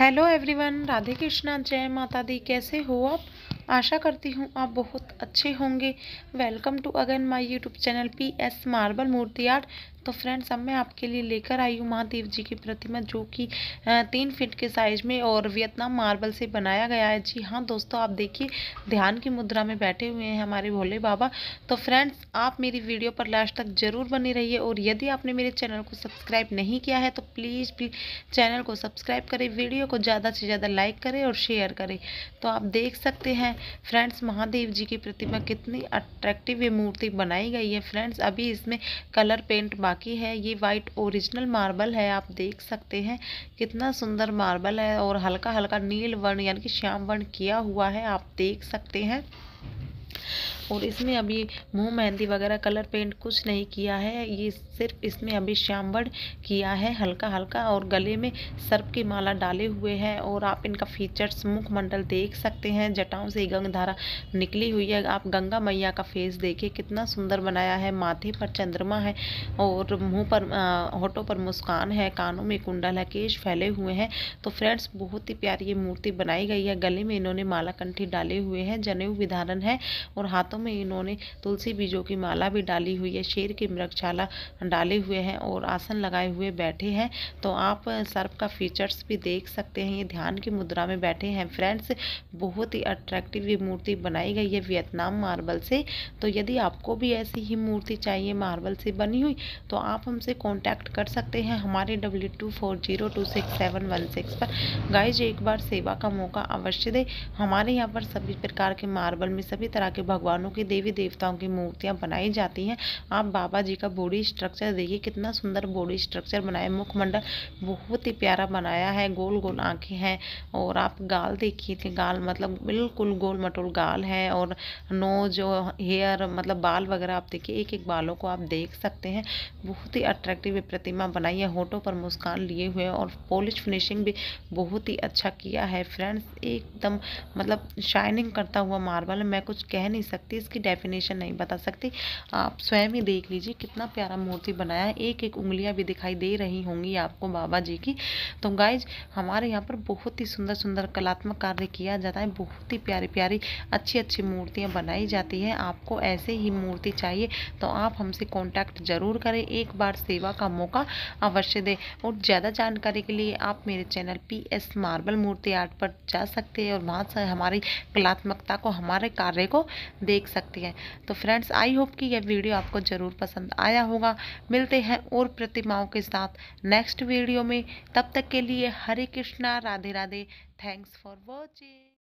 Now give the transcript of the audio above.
hello everyone Radhe Krishna जय माता दी कैसे हो आप आशा करती हूँ आप बहुत अच्छे होंगे welcome to again my YouTube channel P S marble Murti art तो फ्रेंड्स अब मैं आपके लिए लेकर आई हूँ महादेव जी की प्रतिमा जो कि तीन फीट के साइज में और वियतनाम मार्बल से बनाया गया है जी हाँ दोस्तों आप देखिए ध्यान की मुद्रा में बैठे हुए हैं हमारे भोले बाबा तो फ्रेंड्स आप मेरी वीडियो पर लास्ट तक ज़रूर बनी रहिए और यदि आपने मेरे चैनल को सब्सक्राइब नहीं किया है तो प्लीज़ भी चैनल को सब्सक्राइब करें वीडियो को ज़्यादा से ज़्यादा लाइक करें और शेयर करें तो आप देख सकते हैं फ्रेंड्स महादेव जी की प्रतिमा कितनी अट्रैक्टिव ये मूर्ति बनाई गई है फ्रेंड्स अभी इसमें कलर पेंट बाकी है ये वाइट ओरिजिनल मार्बल है आप देख सकते हैं कितना सुंदर मार्बल है और हल्का हल्का नील वर्ण यानी कि श्याम वर्ण किया हुआ है आप देख सकते हैं और इसमें अभी मुंह मेहंदी वगैरह कलर पेंट कुछ नहीं किया है ये सिर्फ इसमें अभी श्याम किया है हल्का हल्का और गले में सर्प की माला डाले हुए हैं और आप इनका फीचर्स मुखमंडल देख सकते हैं जटाओं से गंग धारा निकली हुई है आप गंगा मैया का फेस देखिए कितना सुंदर बनाया है माथे पर चंद्रमा है और मुंह पर होठों पर मुस्कान है कानों में कुंडल है केश फैले हुए हैं तो फ्रेंड्स बहुत ही प्यारी ये मूर्ति बनाई गई है गले में इन्होंने माला कंठी डाले हुए हैं जनेऊ विधारण है और हाथों में इन्होंने तुलसी बीजों की माला भी डाली हुई है शेर की मृगशाला डाले हुए हैं और आसन लगाए हुए बैठे हैं तो आप सर्प का फीचर्स भी देख सकते हैं ये ध्यान की मुद्रा में बैठे हैं फ्रेंड्स बहुत ही अट्रैक्टिव ये मूर्ति बनाई गई है वियतनाम मार्बल से तो यदि आपको भी ऐसी ही मूर्ति चाहिए मार्बल से बनी हुई तो आप हमसे कॉन्टैक्ट कर सकते हैं हमारे W two four zero two six seven one six पर गाइज एक बार सेवा का मौका अवश्य दे हमारे यहाँ पर सभी प्रकार के मार्बल में सभी तरह के भगवानों भगवानों की देवी देवताओं की मूर्तियाँ बनाई जाती हैं आप बाबा जी का बॉडी स्ट्रक्चर देखिए कितना सुंदर बॉडी स्ट्रक्चर बनाया मुखमंडल बहुत ही प्यारा बनाया है गोल गोल आँखें हैं और आप गाल देखिए कि गाल मतलब बिल्कुल गोल मटोल गाल है और नो जो हेयर मतलब बाल वगैरह आप देखिए एक एक बालों को आप देख सकते हैं बहुत ही अट्रैक्टिव प्रतिमा बनाई है होठों पर मुस्कान लिए हुए और पॉलिश फिनिशिंग भी बहुत ही अच्छा किया है फ्रेंड्स एकदम मतलब शाइनिंग करता हुआ मार्बल मैं कुछ कह नहीं सकती सकती इसकी डेफिनेशन नहीं बता सकती आप स्वयं ही देख लीजिए कितना प्यारा मूर्ति बनाया है एक एक उंगलियाँ भी दिखाई दे रही होंगी आपको बाबा जी की तो गाइज हमारे यहाँ पर बहुत ही सुंदर सुंदर कलात्मक कार्य किया जाता है बहुत ही प्यारी प्यारी अच्छी अच्छी मूर्तियाँ बनाई जाती हैं आपको ऐसे ही मूर्ति चाहिए तो आप हमसे कॉन्टैक्ट ज़रूर करें एक बार सेवा का मौका अवश्य दें और ज़्यादा जानकारी के लिए आप मेरे channel P S marble Murti art पर जा सकते हैं और वहाँ से हमारी कलात्मकता को हमारे कार्य को देख देख सकती हैं तो फ्रेंड्स आई होप कि यह वीडियो आपको ज़रूर पसंद आया होगा मिलते हैं और प्रतिमाओं के साथ नेक्स्ट वीडियो में तब तक के लिए Hare Krishna Radhe Radhe thanks for watching